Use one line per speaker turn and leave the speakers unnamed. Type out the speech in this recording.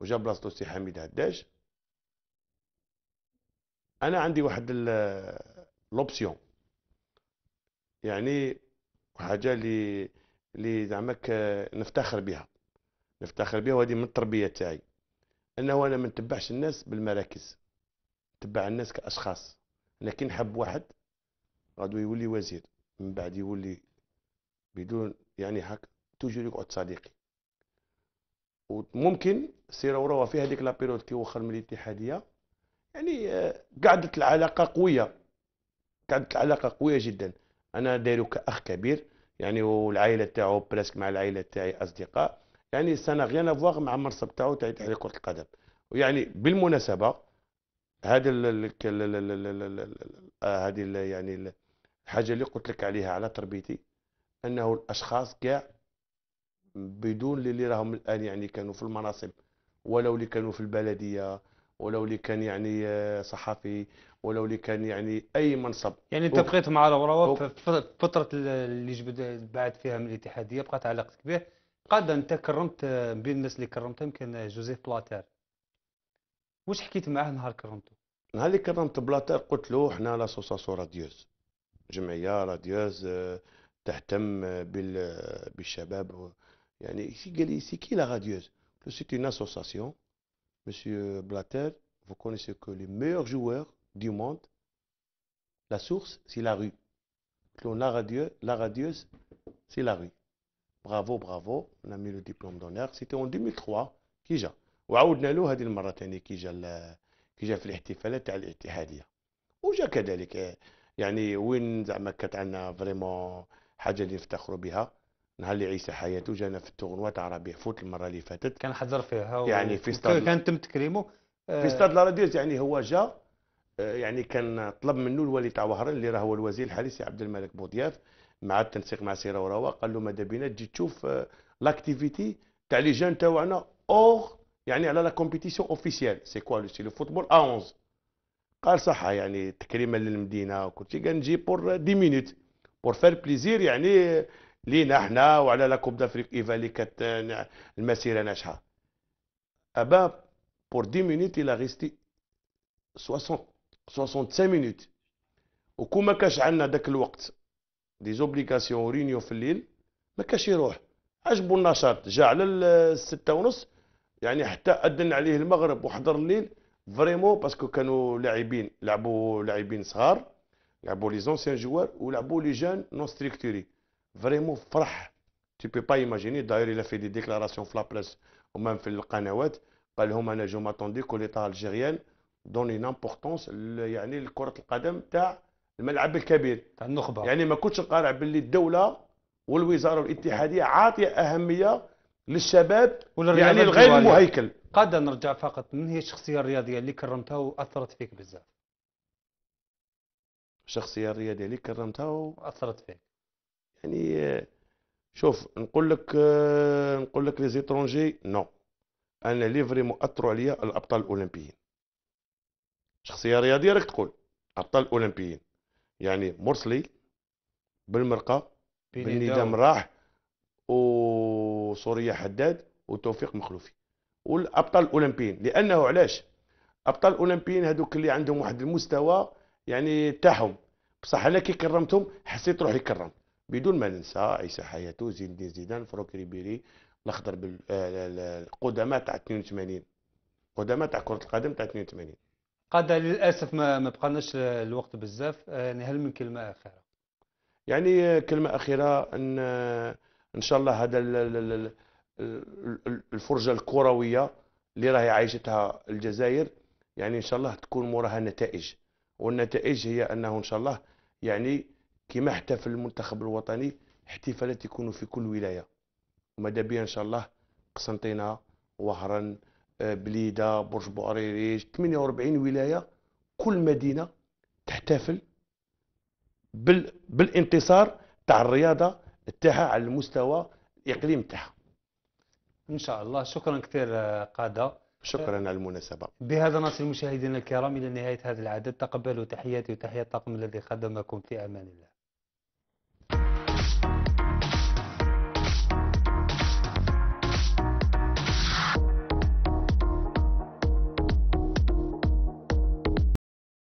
وجا بلاصتو سي حميد هداش انا عندي واحد لوبسيون يعني حاجه لي لي زعما نفتخر بها نفتخر بها وهذه من التربيه تاعي انه انا ما نتبعش الناس بالمراكز نتبع الناس كاشخاص انا كي نحب واحد غادي يولي وزير من بعد يولي بدون يعني هاك توجور يقعد صديقي وممكن وروا فيها هذيك كي وخر من الاتحاديه يعني آه، قعدت العلاقه قويه قعدت العلاقه قويه جدا انا دايرو كاخ كبير يعني والعائله تاعو بلاسك مع العائله تاعي اصدقاء يعني سانا غيان افواغ مع المنصب تاعو تاع تحرير كره القدم ويعني بالمناسبه هذا هذه يعني الحاجه اللي قلت لك عليها على تربيتي انه الاشخاص كاع بدون اللي راهم الان يعني كانوا في المناصب ولو اللي كانوا في البلديه ولو اللي كان يعني آه، صحفي ولو اللي كان يعني اي منصب يعني انت بقيت
مع في فتره اللي جبد بعد فيها من الاتحاديه بقات علاقتك به قاد انت كرمت آه، بين الناس اللي كرمتهم يمكن جوزيف بلاتير واش حكيت معاه نهار كرمته
نهار اللي كرمت بلاتير قلت له حنا لاسوساسيون راديوز جمعيه راديوز آه، تهتم بالشباب يعني قال لي سي كي لا راديوز que c'est une association. Monsieur Blatter, vous connaissez que les meilleurs joueurs du monde, la source, c'est la rue. La radieuse, la radieuse c'est la rue. Bravo, bravo, on a mis le diplôme d'honneur. C'était en 2003 Kija. وعاودنا له هذه المره ثاني كي جا كي جا في الاحتفالات تاع الاتحاديه وجا كذلك يعني وين زعما كانت عندنا فريمون حاجه اللي نفتخروا بها نهار اللي عيسى حياته جانا في التورنوا تاع ربيع فوت المره اللي فاتت كان حضر فيها يعني في استاد كان
تم تكريمه في آه. استاد
لاراديز يعني هو جا آه، يعني كان طلب منه الولي تاع وهران اللي راه هو الوزير الحالي سي عبد الملك بوضياف مع التنسيق مع سيرة وراوا قال له ماذا بينا تجي تشوف لاكتيفيتي آه، تاع لي جون تاعنا اوغ يعني على لا كومبيتيسيون اوفيسيال سي كوا سي لو فوتبول 11 قال صح يعني تكريما للمدينه وكل شيء قال نجي بور 10 مينوت بور فار بليزير يعني لينا احنا وعلى لاكوب دافريك ايفا اللي كانت المسيره ناجحه ابا بور دي مينوت الى غيستي 60 65 مينوت وكون ما كاش عندنا ذاك الوقت دي زوبليكاسيون رينيو في الليل ما كاش يروح عجبو النشاط جا على الستة ونص يعني حتى اذن عليه المغرب وحضر الليل فريمون باسكو كانوا لاعبين لعبوا لاعبين صغار لعبوا لي زونسيان جوار ولعبوا لي جان نون ستريكتوري فريمون فرح تي بي با ايماجيني داير الى في دي ديكلاراسيون في لابريس ومام في القنوات قال لهم انا جو ماتوندي كو ليطا الجيريان دوني امبورطونس يعني لكره القدم تاع الملعب الكبير تاع النخبه يعني ما كنتش قارع باللي الدوله والوزاره والاتحاديه عاطيه اهميه للشباب يعني الغير المهيكل
قد نرجع فقط من هي الشخصيه الرياضيه اللي كرمتها واثرت فيك بزاف
الشخصيه الرياضيه اللي كرمتها واثرت فيك يعني شوف نقول لك نقول لك لي زيترونجي نو انا لي فريمون مؤثر عليا الابطال الاولمبيين شخصيه رياضيه راك تقول ابطال اولمبيين يعني مرسلي بالمرقه بالندم راح وسوريا حداد وتوفيق مخلوفي والابطال الاولمبيين لانه علاش ابطال الاولمبيين هذوك اللي عندهم واحد المستوى يعني تاعهم بصح انا كي كرمتهم حسيت روحي كرمت بدون ما ننسى عيسى حياته زين الدين زيدان فروك ريبيري الاخضر آه، القدماء تاع 82 قدماء تاع كره القدم تاع 82
قد للاسف ما ما بقالناش الوقت بزاف آه، يعني هل من كلمه اخيره
يعني آه، كلمه اخيره ان ان شاء الله هذا الفرجه الكرويه اللي راهي عايشتها الجزائر يعني ان شاء الله تكون موراها نتائج والنتائج هي انه ان شاء الله يعني كما احتفل المنتخب الوطني احتفالات يكونوا في كل ولايه وماذا بيا ان شاء الله قسنطينه وهران آه، بليده برج بوريريج 48 ولايه كل مدينه تحتفل بال بالانتصار تاع الرياضه تاعها على المستوى الاقليم تاعها
ان شاء الله شكرا كثير آه، قاده
شكرا على المناسبه
بهذا نصل مشاهدينا الكرام الى نهايه هذا العدد تقبلوا تحياتي وتحيات الطاقم الذي خدمكم في امان الله